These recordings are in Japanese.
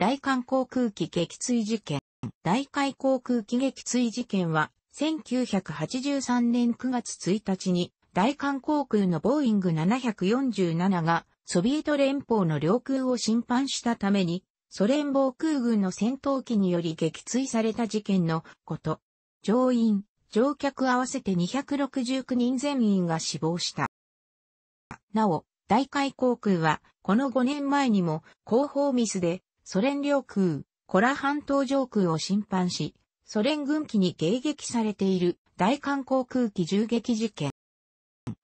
大韓航空機撃墜事件。大海航空機撃墜事件は、1983年9月1日に、大韓航空のボーイング747が、ソビエト連邦の領空を侵犯したために、ソ連防空軍の戦闘機により撃墜された事件のこと。乗員、乗客合わせて269人全員が死亡した。なお、大海航空は、この5年前にも、広報ミスで、ソ連領空、コラ半島上空を侵犯し、ソ連軍機に迎撃されている大韓航空機銃撃事件。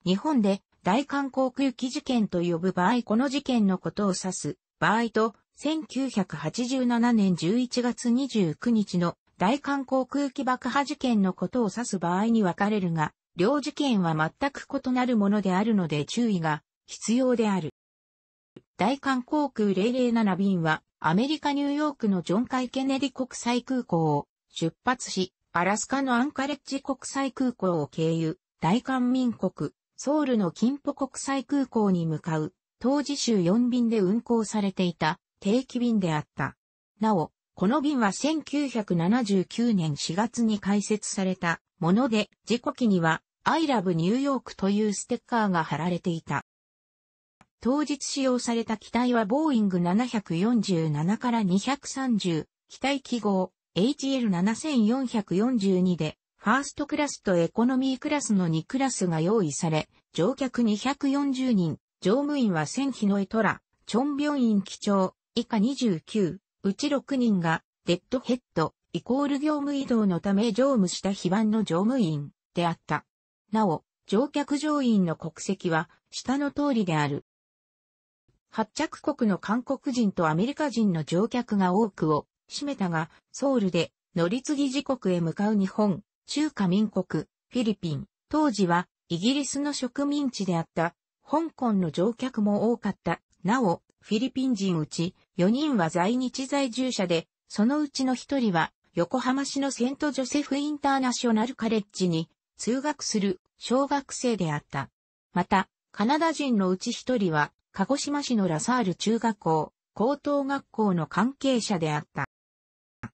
日本で大韓航空機事件と呼ぶ場合この事件のことを指す場合と1987年11月29日の大韓航空機爆破事件のことを指す場合に分かれるが、両事件は全く異なるものであるので注意が必要である。大韓航空007便はアメリカ・ニューヨークのジョン・カイ・ケネディ国際空港を出発し、アラスカのアンカレッジ国際空港を経由、大韓民国、ソウルの金浦国際空港に向かう、当時週4便で運航されていた定期便であった。なお、この便は1979年4月に開設されたもので、事故機には I love New York というステッカーが貼られていた。当日使用された機体はボーイング747から230、機体記号 HL7442 で、ファーストクラスとエコノミークラスの2クラスが用意され、乗客240人、乗務員は1000のエトラ、チョン病院機長、以下29、うち6人が、デッドヘッド、イコール業務移動のため乗務した非番の乗務員であった。なお、乗客乗員の国籍は、下の通りである。発着国の韓国人とアメリカ人の乗客が多くを占めたが、ソウルで乗り継ぎ時刻へ向かう日本、中華民国、フィリピン、当時はイギリスの植民地であった香港の乗客も多かった。なお、フィリピン人うち4人は在日在住者で、そのうちの1人は横浜市のセントジョセフインターナショナルカレッジに通学する小学生であった。また、カナダ人のうち1人は鹿児島市のラサール中学校、高等学校の関係者であった。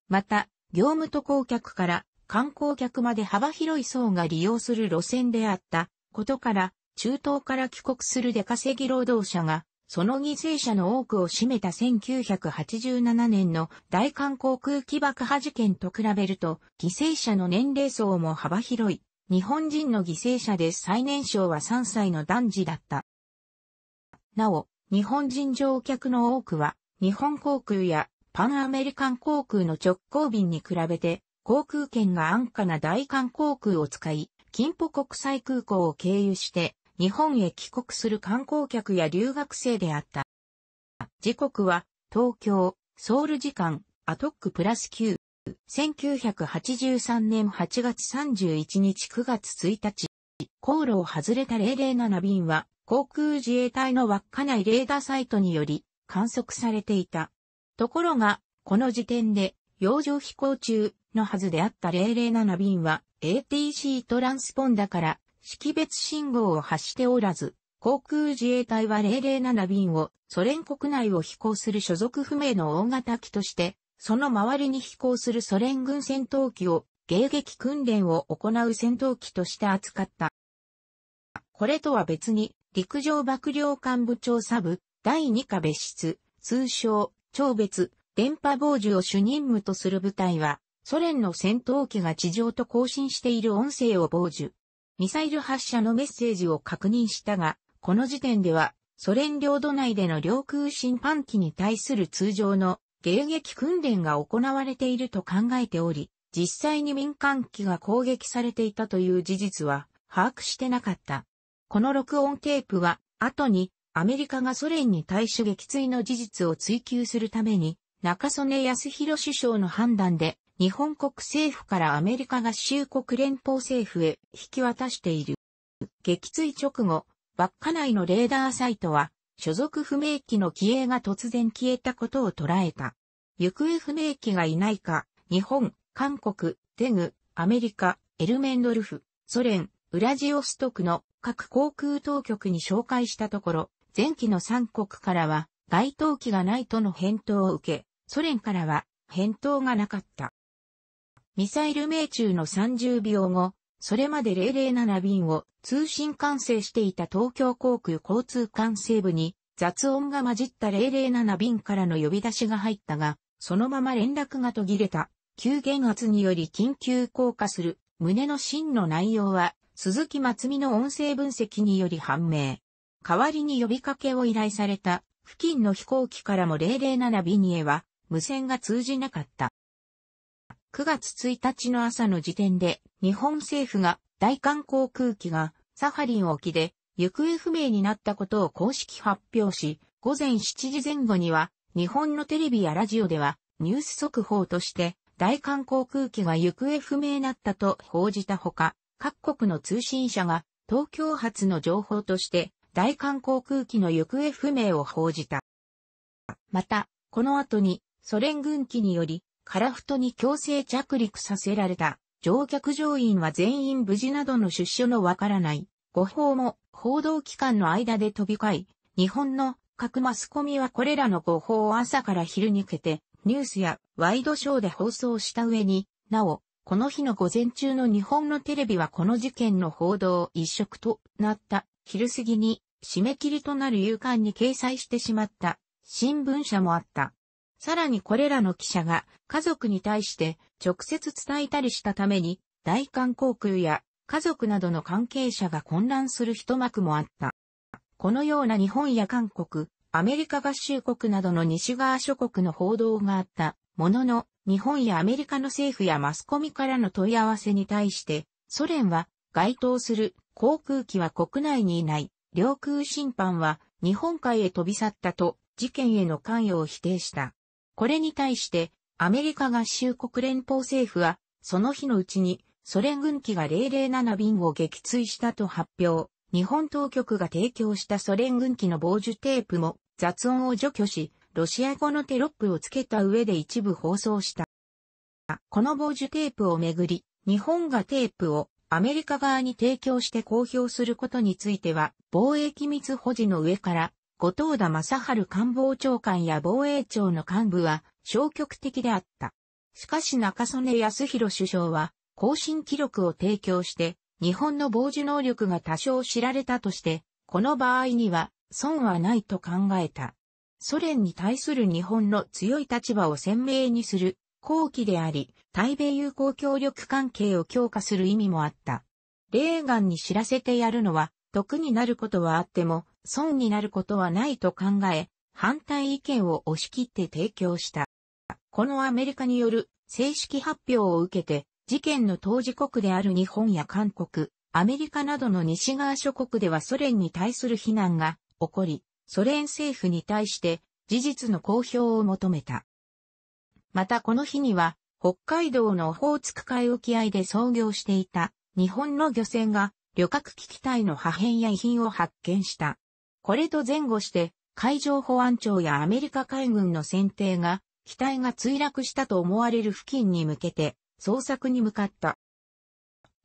また、業務渡航客から観光客まで幅広い層が利用する路線であったことから、中東から帰国する出稼ぎ労働者が、その犠牲者の多くを占めた1987年の大韓航空機爆破事件と比べると、犠牲者の年齢層も幅広い。日本人の犠牲者で最年少は3歳の男児だった。なお、日本人乗客の多くは、日本航空やパンアメリカン航空の直行便に比べて、航空券が安価な大韓航空を使い、金浦国際空港を経由して、日本へ帰国する観光客や留学生であった。時刻は、東京、ソウル時間、アトックプラス9、1983年8月31日9月1日、航路を外れた007便は、航空自衛隊の稚内レーダーサイトにより観測されていた。ところが、この時点で、洋上飛行中のはずであった007便は ATC トランスポンダから識別信号を発しておらず、航空自衛隊は007便をソ連国内を飛行する所属不明の大型機として、その周りに飛行するソ連軍戦闘機を迎撃訓練を行う戦闘機として扱った。これとは別に陸上幕僚幹部長サブ、第2課別室、通称、超別、電波傍受を主任務とする部隊は、ソ連の戦闘機が地上と交信している音声を傍受。ミサイル発射のメッセージを確認したが、この時点では、ソ連領土内での領空侵犯機に対する通常の迎撃訓練が行われていると考えており、実際に民間機が攻撃されていたという事実は把握してなかった。この録音テープは、後にアメリカがソ連に対し撃墜の事実を追求するために、中曽根康弘首相の判断で、日本国政府からアメリカ合衆国連邦政府へ引き渡している。撃墜直後、稚内のレーダーサイトは、所属不明機の機影が突然消えたことを捉えた。行方不明機がいないか、日本、韓国、テグ、アメリカ、エルメンドルフ、ソ連、ウラジオストクの各航空当局に紹介したところ、前期の3国からは、該当機がないとの返答を受け、ソ連からは返答がなかった。ミサイル命中の30秒後、それまで007便を通信管制していた東京航空交通管制部に雑音が混じった007便からの呼び出しが入ったが、そのまま連絡が途切れた。急減圧により緊急降下する旨の真の内容は鈴木松美の音声分析により判明。代わりに呼びかけを依頼された付近の飛行機からも007ビニへは無線が通じなかった。9月1日の朝の時点で日本政府が大韓航空機がサハリン沖で行方不明になったことを公式発表し、午前7時前後には日本のテレビやラジオではニュース速報として大韓航空機が行方不明になったと報じたほか、各国の通信社が東京発の情報として大韓航空機の行方不明を報じた。また、この後にソ連軍機によりカラフトに強制着陸させられた乗客乗員は全員無事などの出所のわからない誤報も報道機関の間で飛び交い、日本の各マスコミはこれらの誤報を朝から昼にけてニュースやワイドショーで放送した上に、なお、この日の午前中の日本のテレビはこの事件の報道一色となった昼過ぎに締め切りとなる夕刊に掲載してしまった新聞社もあった。さらにこれらの記者が家族に対して直接伝えたりしたために大韓航空や家族などの関係者が混乱する一幕もあった。このような日本や韓国、アメリカ合衆国などの西側諸国の報道があったものの、日本やアメリカの政府やマスコミからの問い合わせに対して、ソ連は該当する航空機は国内にいない、領空侵犯は日本海へ飛び去ったと事件への関与を否定した。これに対して、アメリカ合衆国連邦政府は、その日のうちにソ連軍機が007便を撃墜したと発表。日本当局が提供したソ連軍機の防受テープも雑音を除去し、ロシア語のテロップをつけた上で一部放送した。この防受テープをめぐり、日本がテープをアメリカ側に提供して公表することについては、防衛機密保持の上から、後藤田正春官房長官や防衛庁の幹部は消極的であった。しかし中曽根康弘首相は、更新記録を提供して、日本の防受能力が多少知られたとして、この場合には、損はないと考えた。ソ連に対する日本の強い立場を鮮明にする後期であり、対米友好協力関係を強化する意味もあった。レーガンに知らせてやるのは、得になることはあっても、損になることはないと考え、反対意見を押し切って提供した。このアメリカによる正式発表を受けて、事件の当事国である日本や韓国、アメリカなどの西側諸国ではソ連に対する非難が起こり、ソ連政府に対して事実の公表を求めた。またこの日には、北海道のオホーツク海沖合で操業していた日本の漁船が旅客機機体の破片や遺品を発見した。これと前後して海上保安庁やアメリカ海軍の船艇が機体が墜落したと思われる付近に向けて捜索に向かった。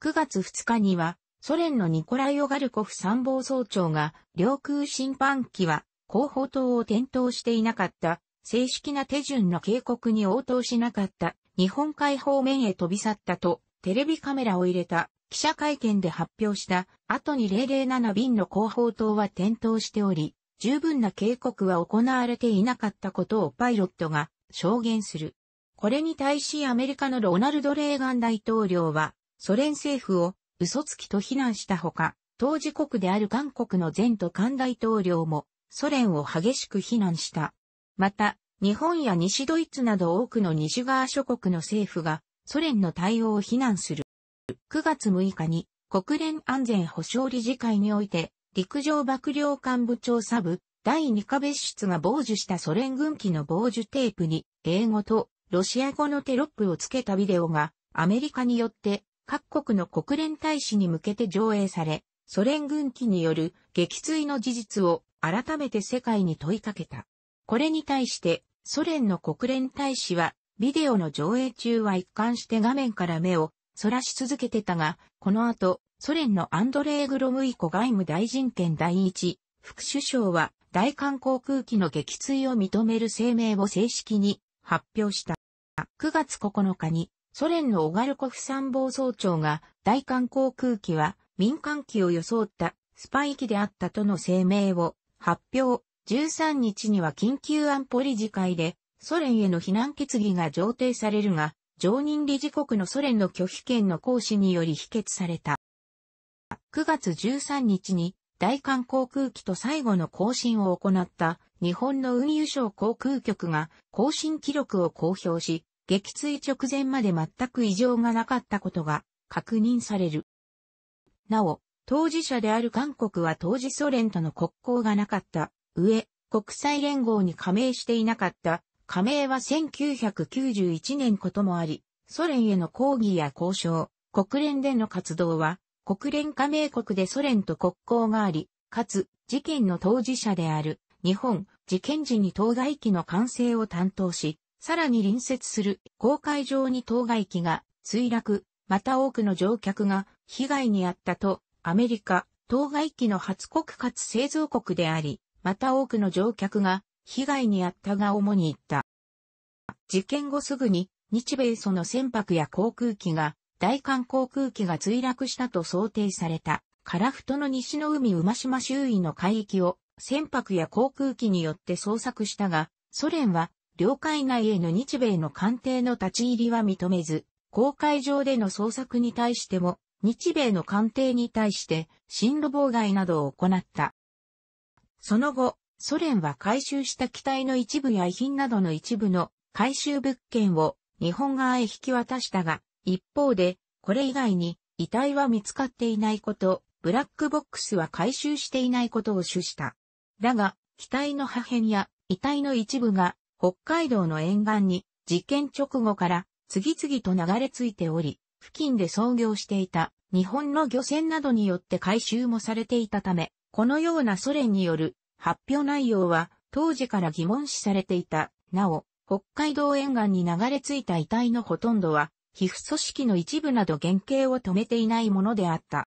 9月2日にはソ連のニコライオ・ガルコフ参謀総長が、領空侵犯機は、広報塔を点灯していなかった、正式な手順の警告に応答しなかった、日本海方面へ飛び去ったと、テレビカメラを入れた、記者会見で発表した、後に007便の広報塔は点灯しており、十分な警告は行われていなかったことをパイロットが証言する。これに対しアメリカのロナルド・レーガン大統領は、ソ連政府を嘘つきと非難したほか、当事国である韓国の前途韓大統領も、ソ連を激しく非難した。また、日本や西ドイツなど多くの西側諸国の政府が、ソ連の対応を非難する。9月6日に、国連安全保障理事会において、陸上幕僚幹部長サブ、第2課別室が傍受したソ連軍機の傍受テープに、英語とロシア語のテロップをつけたビデオが、アメリカによって各国の国連大使に向けて上映され、ソ連軍機による撃墜の事実を改めて世界に問いかけた。これに対してソ連の国連大使はビデオの上映中は一貫して画面から目をそらし続けてたが、この後、ソ連のアンドレイ・グロムイコ外務大臣権第一副首相は大韓航空機の撃墜を認める声明を正式に発表した。9月9日にソ連のオガルコフ参謀総長が、大韓航空機は民間機を装ったスパイ機であったとの声明を発表。13日には緊急安保理事会でソ連への非難決議が上呈されるが、常任理事国のソ連の拒否権の行使により否決された。9月13日に大韓航空機と最後の更新を行った日本の運輸省航空局が更新記録を公表し、撃墜直前まで全く異常がなかったことが確認される。なお、当事者である韓国は当時ソ連との国交がなかった上、国際連合に加盟していなかった加盟は1991年こともあり、ソ連への抗議や交渉、国連での活動は、国連加盟国でソ連と国交があり、かつ、事件の当事者である、日本、事件時に当該機の完成を担当し、さらに隣接する公海上に当該機が墜落、また多くの乗客が被害に遭ったと、アメリカ、当該機の初国かつ製造国であり、また多くの乗客が被害に遭ったが主に言った。事件後すぐに日米その船舶や航空機が大韓航空機が墜落したと想定された、樺太の西の海馬島周囲の海域を船舶や航空機によって捜索したが、ソ連は領海内への日米の艦艇の立ち入りは認めず、公海上での捜索に対しても、日米の艦艇に対して、進路妨害などを行った。その後、ソ連は回収した機体の一部や遺品などの一部の回収物件を日本側へ引き渡したが、一方で、これ以外に遺体は見つかっていないこと、ブラックボックスは回収していないことを主した。だが、機体の破片や遺体の一部が北海道の沿岸に事件直後から次々と流れ着いており、付近で操業していた日本の漁船などによって回収もされていたため、このようなソ連による発表内容は当時から疑問視されていた。なお、北海道沿岸に流れ着いた遺体のほとんどは、皮膚組織の一部など原型を止めていないものであった。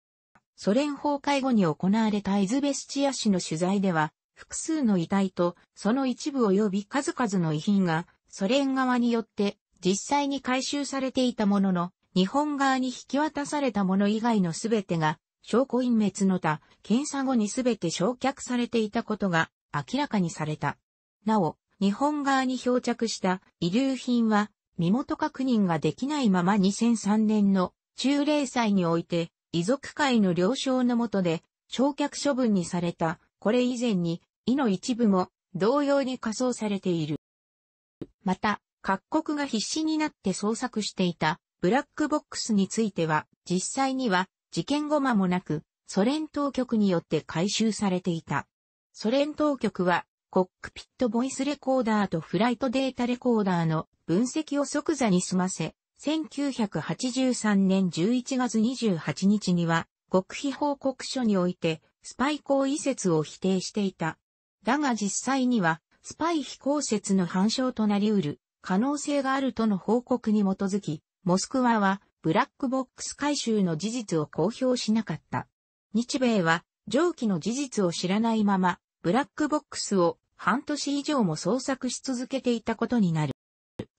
ソ連崩壊後に行われたイズベスチア氏の取材では、複数の遺体と、その一部及び数々の遺品が、ソ連側によって実際に回収されていたものの、日本側に引き渡されたもの以外のすべてが、証拠隠滅の他、検査後にすべて焼却されていたことが明らかにされた。なお、日本側に漂着した遺留品は、身元確認ができないまま2003年の中例祭において、遺族会の了承のもとで、焼却処分にされたこれ以前に、胃の一部も同様に仮想されている。また、各国が必死になって捜索していたブラックボックスについては、実際には事件後間もなく、ソ連当局によって回収されていた。ソ連当局は、コックピットボイスレコーダーとフライトデータレコーダーの分析を即座に済ませ、1983年11月28日には、極秘報告書において、スパイ行為説を否定していた。だが実際には、スパイ非行説の反証となり得る可能性があるとの報告に基づき、モスクワはブラックボックス回収の事実を公表しなかった。日米は上記の事実を知らないまま、ブラックボックスを半年以上も捜索し続けていたことになる。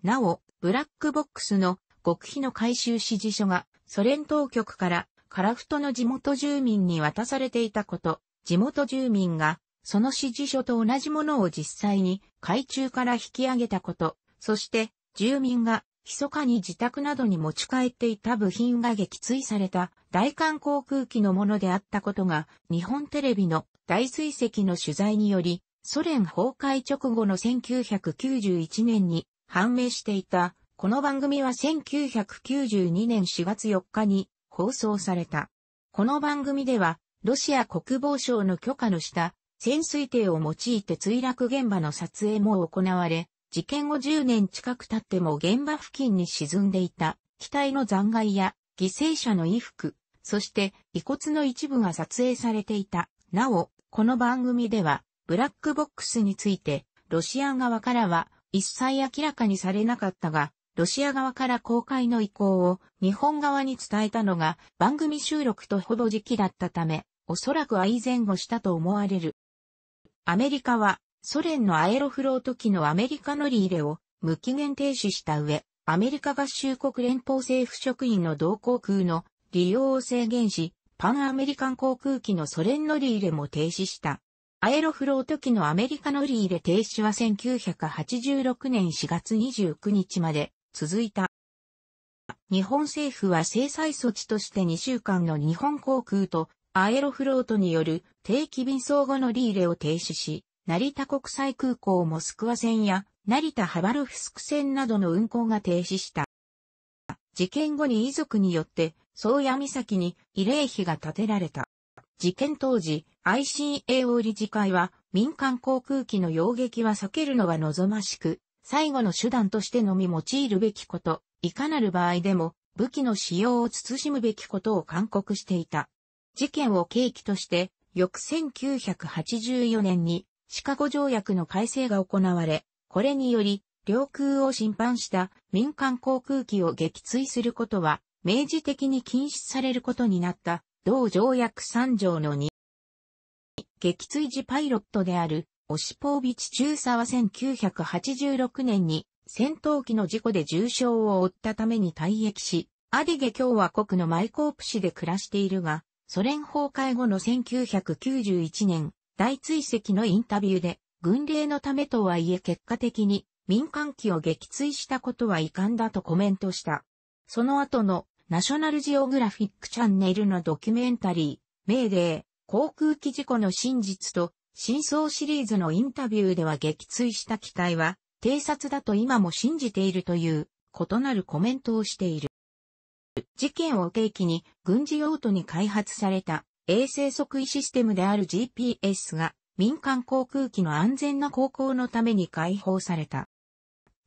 なお、ブラックボックスの極秘の回収指示書がソ連当局からカラフトの地元住民に渡されていたこと、地元住民が、その指示書と同じものを実際に海中から引き上げたこと、そして住民が密かに自宅などに持ち帰っていた部品が撃墜された大韓航空機のものであったことが日本テレビの大水石の取材によりソ連崩壊直後の1991年に判明していたこの番組は1992年4月4日に放送された。この番組では、ロシア国防省の許可の下、潜水艇を用いて墜落現場の撮影も行われ、事件後10年近く経っても現場付近に沈んでいた機体の残骸や犠牲者の衣服、そして遺骨の一部が撮影されていた。なお、この番組では、ブラックボックスについて、ロシア側からは一切明らかにされなかったが、ロシア側から公開の意向を日本側に伝えたのが番組収録とほぼ時期だったため、おそらく相前後したと思われる。アメリカはソ連のアエロフロート機のアメリカ乗り入れを無期限停止した上、アメリカ合衆国連邦政府職員の同航空の利用を制限し、パンアメリカン航空機のソ連乗り入れも停止した。アエロフロート機のアメリカ乗り入れ停止は1986年4月29日まで続いた。日本政府は制裁措置として2週間の日本航空とアエロフロートによる定期便相互のリーレを停止し、成田国際空港モスクワ線や成田ハバロフスク線などの運行が停止した。事件後に遺族によって、宗谷岬に慰霊碑が建てられた。事件当時、ICAO 理事会は民間航空機の擁撃は避けるのは望ましく、最後の手段としてのみ用いるべきこと、いかなる場合でも武器の使用を慎むべきことを勧告していた。事件を契機として、翌1984年にシカゴ条約の改正が行われ、これにより、領空を侵犯した民間航空機を撃墜することは、明示的に禁止されることになった、同条約3条の2。撃墜時パイロットであるオシポービチ中佐は1986年に戦闘機の事故で重傷を負ったために退役し、アディゲ共和国のマイコープ市で暮らしているが、ソ連崩壊後の1991年、大追跡のインタビューで、軍令のためとはいえ結果的に民間機を撃墜したことは遺憾だとコメントした。その後のナショナルジオグラフィックチャンネルのドキュメンタリー、メーデー、航空機事故の真実と真相シリーズのインタビューでは撃墜した機体は、偵察だと今も信じているという、異なるコメントをしている。事件を契機に、軍事用途に開発された、衛星測位システムである GPS が、民間航空機の安全な航行のために開放された。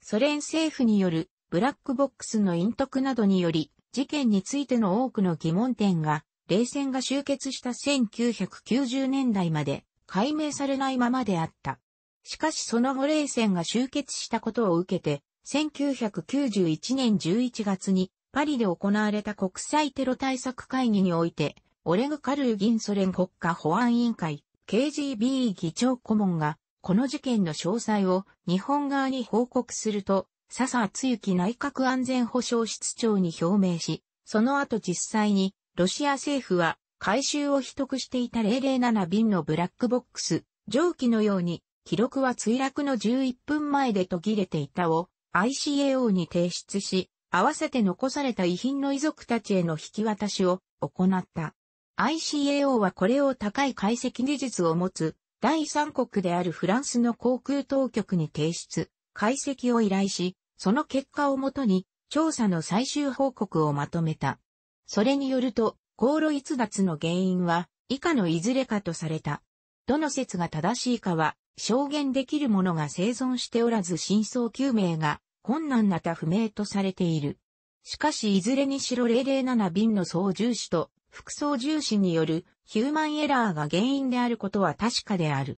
ソ連政府による、ブラックボックスの隠匿などにより、事件についての多くの疑問点が、冷戦が終結した1990年代まで解明されないままであった。しかしその後冷戦が終結したことを受けて、1991年11月にパリで行われた国際テロ対策会議において、オレグ・カルーギンソ連国家保安委員会 KGB 議長顧問が、この事件の詳細を日本側に報告すると、笹厚幸内閣安全保障室長に表明し、その後実際にロシア政府は回収を秘匿していた007便のブラックボックス、蒸気のように、記録は墜落の11分前で途切れていたを ICAO に提出し、合わせて残された遺品の遺族たちへの引き渡しを行った。ICAO はこれを高い解析技術を持つ第三国であるフランスの航空当局に提出、解析を依頼し、その結果をもとに調査の最終報告をまとめた。それによると、航路逸脱の原因は以下のいずれかとされた。どの説が正しいかは証言できるものが生存しておらず真相究明が困難なた不明とされている。しかしいずれにしろ007便の操縦士と副操縦士によるヒューマンエラーが原因であることは確かである。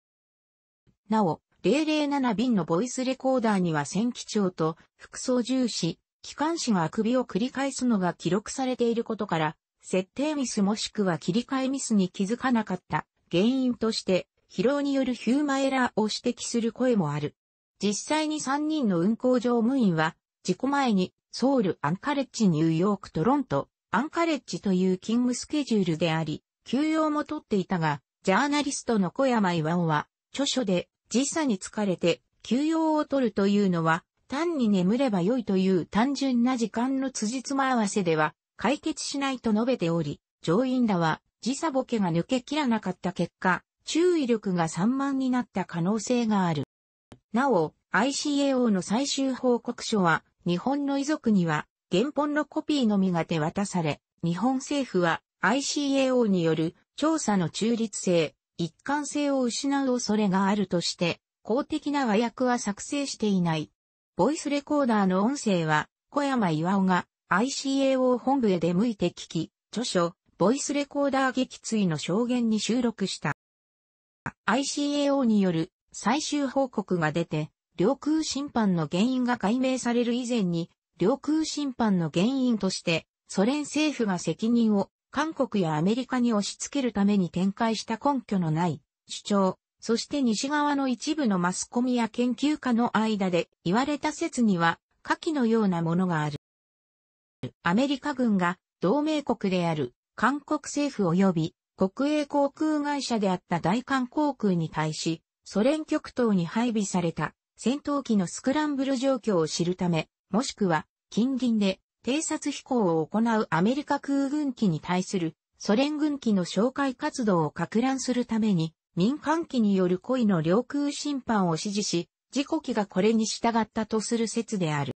なお、007便のボイスレコーダーには戦機長と副操縦士、機関士があくびを繰り返すのが記録されていることから、設定ミスもしくは切り替えミスに気づかなかった原因として疲労によるヒューマエラーを指摘する声もある。実際に3人の運行乗務員は事故前にソウル、アンカレッジ、ニューヨーク、トロント、アンカレッジという勤務スケジュールであり、休養も取っていたが、ジャーナリストの小山岩尾は、著書で時差に疲れて休養を取るというのは単に眠れば良いという単純な時間の辻褄合わせでは解決しないと述べており、上院らは時差ボケが抜けきらなかった結果、注意力が散漫になった可能性がある。なお、ICAO の最終報告書は、日本の遺族には原本のコピーのみが手渡され、日本政府は ICAO による調査の中立性、一貫性を失う恐れがあるとして、公的な和訳は作成していない。ボイスレコーダーの音声は、小山岩尾が ICAO 本部へ出向いて聞き、著書、ボイスレコーダー撃墜の証言に収録した。ICAO による最終報告が出て、領空侵犯の原因が解明される以前に、領空侵犯の原因として、ソ連政府が責任を韓国やアメリカに押し付けるために展開した根拠のない主張、そして西側の一部のマスコミや研究家の間で言われた説には、下記のようなものがある。アメリカ軍が同盟国である韓国政府及び国営航空会社であった大韓航空に対し、ソ連極東に配備された戦闘機のスクランブル状況を知るため、もしくは近隣で偵察飛行を行うアメリカ空軍機に対するソ連軍機の紹介活動を拡乱するために民間機による故意の領空侵犯を指示し、事故機がこれに従ったとする説である。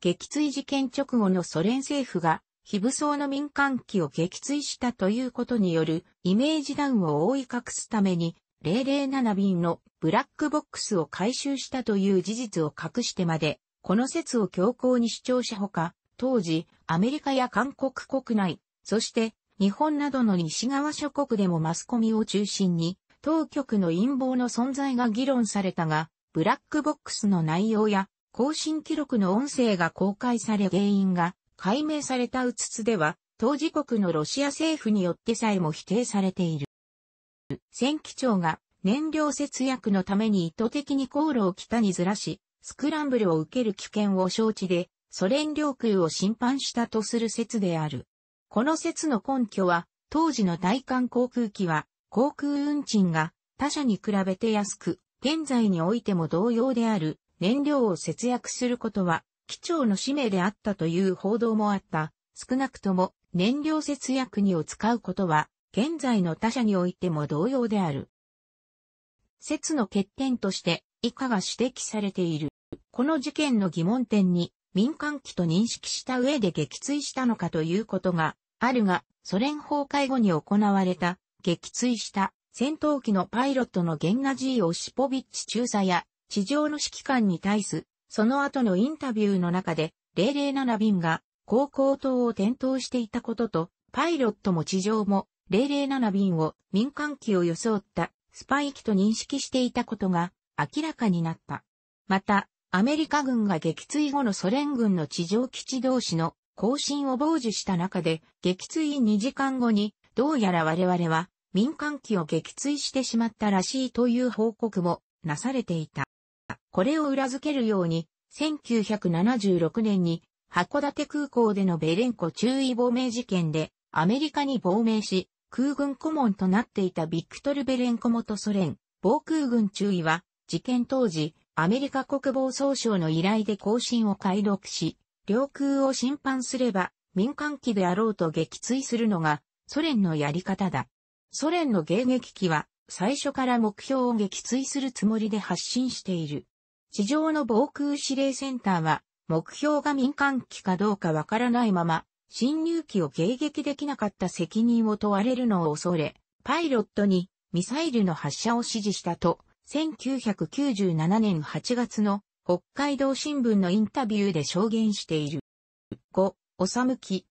撃墜事件直後のソ連政府が、非武装の民間機を撃墜したということによるイメージダウンを覆い隠すために、007便のブラックボックスを回収したという事実を隠してまで、この説を強硬に主張したほか、当時、アメリカや韓国国内、そして日本などの西側諸国でもマスコミを中心に、当局の陰謀の存在が議論されたが、ブラックボックスの内容や更新記録の音声が公開され原因が解明されたうつつでは、当時国のロシア政府によってさえも否定されている。戦機長が燃料節約のために意図的に航路を北にずらし、スクランブルを受ける危険を承知で、ソ連領空を侵犯したとする説である。この説の根拠は、当時の大韓航空機は、航空運賃が他社に比べて安く、現在においても同様である燃料を節約することは、機長の使命であったという報道もあった。少なくとも、燃料節約にを使うことは、現在の他社においても同様である。説の欠点として、以下が指摘されている。この事件の疑問点に、民間機と認識した上で撃墜したのかということがあるが、ソ連崩壊後に行われた、撃墜した戦闘機のパイロットのゲンナジー・オシポビッチ中佐や地上の指揮官に対す、その後のインタビューの中で、007便が高校等を転倒していたことと、パイロットも地上も007便を民間機を装ったスパイ機と認識していたことが明らかになった。また、アメリカ軍が撃墜後のソ連軍の地上基地同士の更新を傍受した中で、撃墜2時間後に、どうやら我々は民間機を撃墜してしまったらしいという報告もなされていた。これを裏付けるように、1976年に函館空港でのベレンコ注意亡命事件でアメリカに亡命し、空軍顧問となっていたビクトル・ベレンコ元ソ連、防空軍注意は、事件当時、アメリカ国防総省の依頼で更新を解読し、領空を侵犯すれば、民間機であろうと撃墜するのが、ソ連のやり方だ。ソ連の迎撃機は、最初から目標を撃墜するつもりで発信している。地上の防空指令センターは、目標が民間機かどうかわからないまま、侵入機を迎撃できなかった責任を問われるのを恐れ、パイロットにミサイルの発射を指示したと、1997年8月の北海道新聞のインタビューで証言している。5、おさむき、